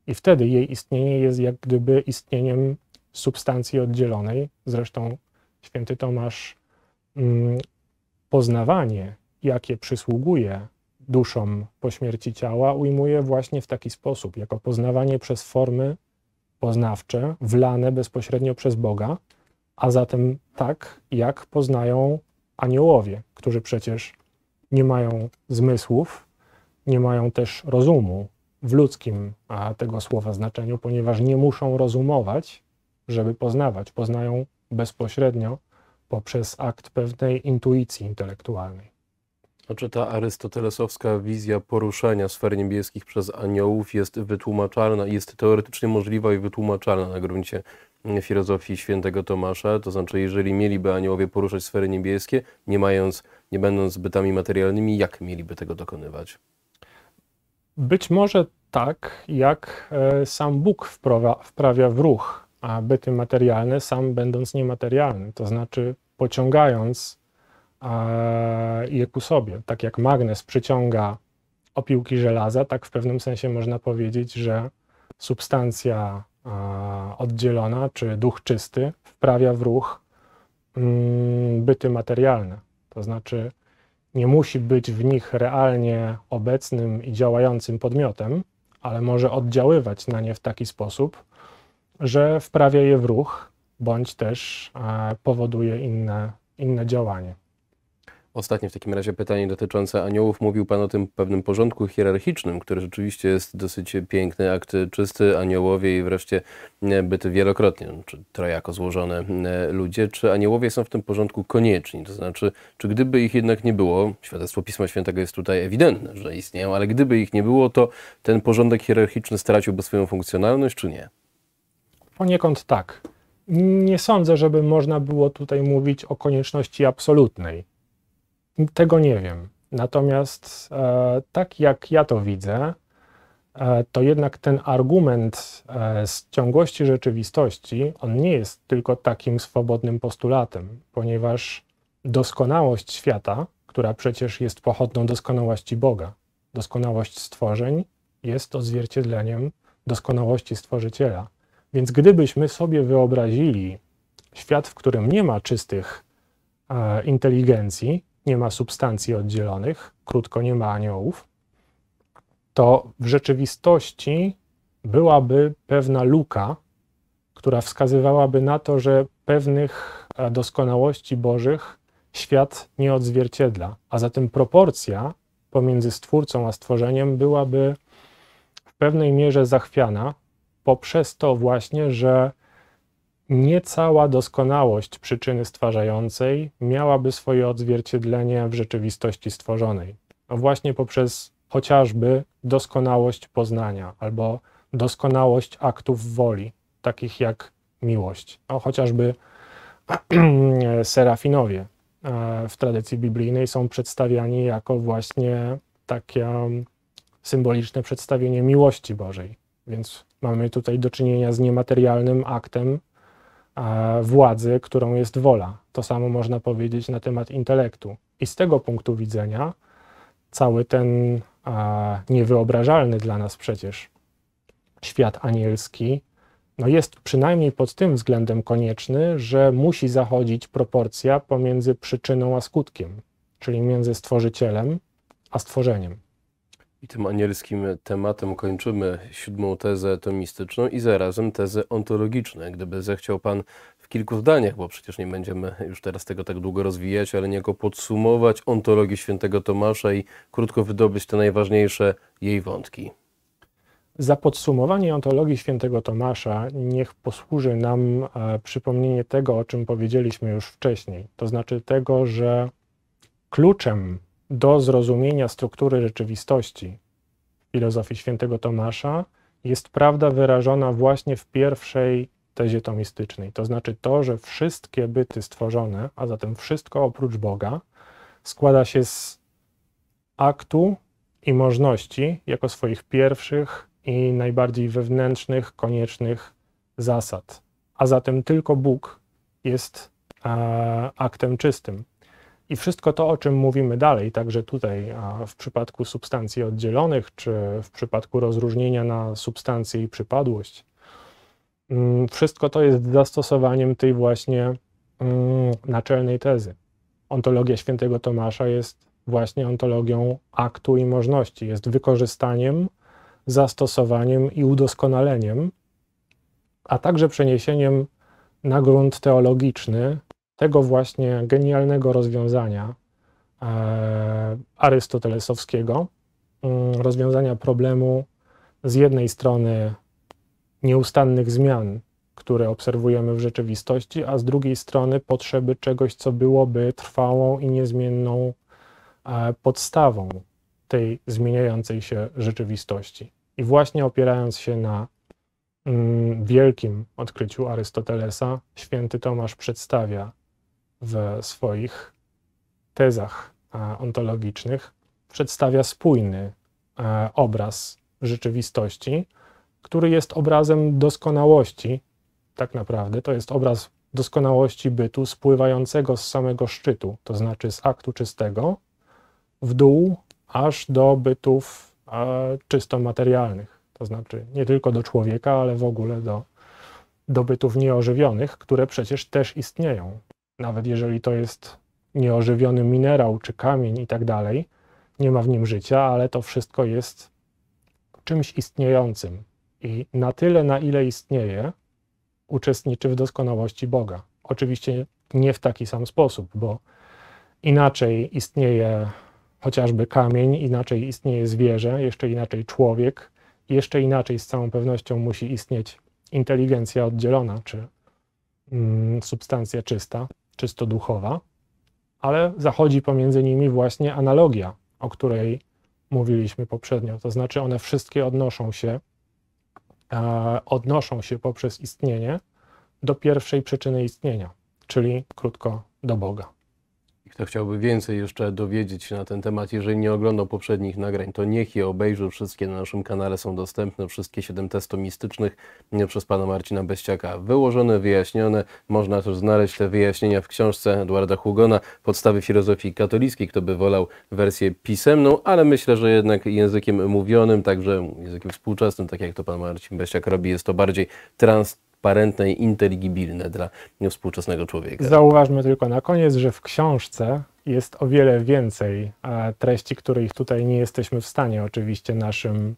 i wtedy jej istnienie jest jak gdyby istnieniem substancji oddzielonej. Zresztą święty Tomasz mm, poznawanie, jakie przysługuje duszom po śmierci ciała, ujmuje właśnie w taki sposób, jako poznawanie przez formy poznawcze, wlane bezpośrednio przez Boga, a zatem tak, jak poznają aniołowie, którzy przecież nie mają zmysłów, nie mają też rozumu w ludzkim tego słowa znaczeniu, ponieważ nie muszą rozumować, żeby poznawać. Poznają bezpośrednio poprzez akt pewnej intuicji intelektualnej. A czy ta arystotelesowska wizja poruszania sfer niebieskich przez aniołów jest wytłumaczalna, jest teoretycznie możliwa i wytłumaczalna na gruncie mm, filozofii świętego Tomasza? To znaczy, jeżeli mieliby aniołowie poruszać sfery niebieskie, nie mając, nie będąc bytami materialnymi, jak mieliby tego dokonywać? Być może tak, jak e, sam Bóg wprawia, wprawia w ruch a byty materialne, sam będąc niematerialny, to znaczy pociągając e, je ku sobie. Tak jak magnes przyciąga opiłki żelaza, tak w pewnym sensie można powiedzieć, że substancja e, oddzielona czy duch czysty wprawia w ruch mm, byty materialne. To znaczy, nie musi być w nich realnie obecnym i działającym podmiotem, ale może oddziaływać na nie w taki sposób, że wprawia je w ruch, bądź też e, powoduje inne, inne działanie. Ostatnie w takim razie pytanie dotyczące aniołów. Mówił Pan o tym pewnym porządku hierarchicznym, który rzeczywiście jest dosyć piękny, akt czysty, aniołowie i wreszcie e, byty wielokrotnie, czy trojako złożone e, ludzie. Czy aniołowie są w tym porządku konieczni? To znaczy, czy gdyby ich jednak nie było, świadectwo Pisma Świętego jest tutaj ewidentne, że istnieją, ale gdyby ich nie było, to ten porządek hierarchiczny straciłby swoją funkcjonalność, czy nie? Poniekąd tak. Nie sądzę, żeby można było tutaj mówić o konieczności absolutnej. Tego nie wiem. Natomiast e, tak jak ja to widzę, e, to jednak ten argument e, z ciągłości rzeczywistości, on nie jest tylko takim swobodnym postulatem, ponieważ doskonałość świata, która przecież jest pochodną doskonałości Boga, doskonałość stworzeń jest odzwierciedleniem doskonałości Stworzyciela. Więc gdybyśmy sobie wyobrazili świat, w którym nie ma czystych e, inteligencji, nie ma substancji oddzielonych, krótko nie ma aniołów, to w rzeczywistości byłaby pewna luka, która wskazywałaby na to, że pewnych e, doskonałości bożych świat nie odzwierciedla, a zatem proporcja pomiędzy stwórcą a stworzeniem byłaby w pewnej mierze zachwiana, poprzez to właśnie, że niecała doskonałość przyczyny stwarzającej miałaby swoje odzwierciedlenie w rzeczywistości stworzonej. No właśnie poprzez chociażby doskonałość poznania albo doskonałość aktów woli, takich jak miłość, O no chociażby serafinowie e, w tradycji biblijnej są przedstawiani jako właśnie takie symboliczne przedstawienie miłości Bożej. Więc Mamy tutaj do czynienia z niematerialnym aktem e, władzy, którą jest wola. To samo można powiedzieć na temat intelektu. I z tego punktu widzenia cały ten e, niewyobrażalny dla nas przecież świat anielski no jest przynajmniej pod tym względem konieczny, że musi zachodzić proporcja pomiędzy przyczyną a skutkiem, czyli między stworzycielem a stworzeniem. I tym anielskim tematem kończymy siódmą tezę tomistyczną i zarazem tezę ontologiczną, Gdyby zechciał Pan w kilku zdaniach, bo przecież nie będziemy już teraz tego tak długo rozwijać, ale niejako podsumować ontologię świętego Tomasza i krótko wydobyć te najważniejsze jej wątki. Za podsumowanie ontologii świętego Tomasza niech posłuży nam e, przypomnienie tego, o czym powiedzieliśmy już wcześniej, to znaczy tego, że kluczem do zrozumienia struktury rzeczywistości w filozofii świętego Tomasza jest prawda wyrażona właśnie w pierwszej tezie tomistycznej. To znaczy to, że wszystkie byty stworzone, a zatem wszystko oprócz Boga, składa się z aktu i możności jako swoich pierwszych i najbardziej wewnętrznych, koniecznych zasad. A zatem tylko Bóg jest e, aktem czystym. I wszystko to, o czym mówimy dalej, także tutaj w przypadku substancji oddzielonych, czy w przypadku rozróżnienia na substancję i przypadłość, mm, wszystko to jest zastosowaniem tej właśnie mm, naczelnej tezy. Ontologia świętego Tomasza jest właśnie ontologią aktu i możności, jest wykorzystaniem, zastosowaniem i udoskonaleniem, a także przeniesieniem na grunt teologiczny tego właśnie genialnego rozwiązania e, arystotelesowskiego, mm, rozwiązania problemu z jednej strony nieustannych zmian, które obserwujemy w rzeczywistości, a z drugiej strony potrzeby czegoś, co byłoby trwałą i niezmienną e, podstawą tej zmieniającej się rzeczywistości. I właśnie opierając się na mm, wielkim odkryciu Arystotelesa, święty Tomasz przedstawia w swoich tezach e, ontologicznych przedstawia spójny e, obraz rzeczywistości, który jest obrazem doskonałości, tak naprawdę. To jest obraz doskonałości bytu spływającego z samego szczytu, to znaczy z aktu czystego, w dół aż do bytów e, czysto materialnych, to znaczy nie tylko do człowieka, ale w ogóle do, do bytów nieożywionych, które przecież też istnieją nawet jeżeli to jest nieożywiony minerał czy kamień i tak dalej, nie ma w nim życia, ale to wszystko jest czymś istniejącym i na tyle, na ile istnieje, uczestniczy w doskonałości Boga. Oczywiście nie w taki sam sposób, bo inaczej istnieje chociażby kamień, inaczej istnieje zwierzę, jeszcze inaczej człowiek, jeszcze inaczej z całą pewnością musi istnieć inteligencja oddzielona czy mm, substancja czysta czysto duchowa, ale zachodzi pomiędzy nimi właśnie analogia, o której mówiliśmy poprzednio. To znaczy, one wszystkie odnoszą się, e, odnoszą się poprzez istnienie do pierwszej przyczyny istnienia, czyli krótko do Boga kto chciałby więcej jeszcze dowiedzieć się na ten temat, jeżeli nie oglądał poprzednich nagrań, to niech je obejrzy. Wszystkie na naszym kanale są dostępne, wszystkie 7 testów mistycznych przez pana Marcina Beściaka wyłożone, wyjaśnione. Można też znaleźć te wyjaśnienia w książce Eduarda Hugona Podstawy filozofii katolickiej, kto by wolał wersję pisemną, ale myślę, że jednak językiem mówionym, także językiem współczesnym, tak jak to pan Marcin Beściak robi, jest to bardziej trans transparentne i inteligibilne dla współczesnego człowieka. Zauważmy tylko na koniec, że w książce jest o wiele więcej treści, których tutaj nie jesteśmy w stanie oczywiście naszym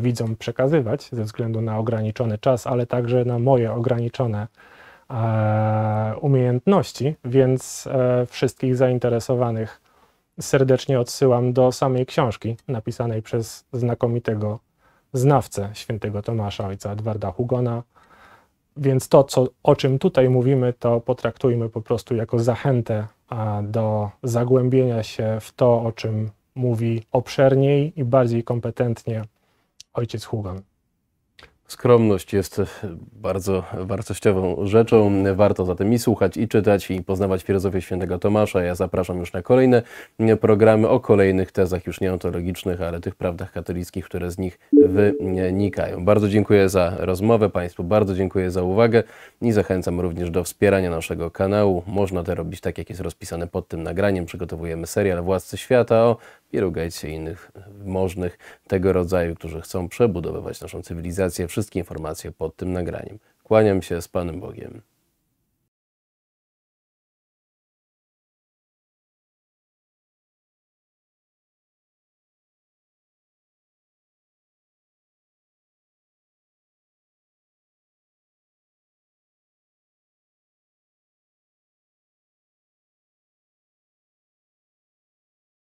widzom przekazywać ze względu na ograniczony czas, ale także na moje ograniczone umiejętności, więc e, wszystkich zainteresowanych serdecznie odsyłam do samej książki napisanej przez znakomitego znawcę świętego Tomasza, ojca Edwarda Hugona, więc to, co, o czym tutaj mówimy, to potraktujmy po prostu jako zachętę do zagłębienia się w to, o czym mówi obszerniej i bardziej kompetentnie ojciec Hugon. Skromność jest bardzo wartościową rzeczą. Warto zatem i słuchać, i czytać, i poznawać filozofię świętego Tomasza. Ja zapraszam już na kolejne programy o kolejnych tezach, już nie ontologicznych, ale tych prawdach katolickich, które z nich wynikają. Bardzo dziękuję za rozmowę Państwu, bardzo dziękuję za uwagę i zachęcam również do wspierania naszego kanału. Można to robić tak, jak jest rozpisane pod tym nagraniem. Przygotowujemy serial Władcy Świata o Billu Gatesie i innych możnych tego rodzaju, którzy chcą przebudowywać naszą cywilizację. Wszystkie informacje pod tym nagraniem. Kłaniam się z Panem Bogiem.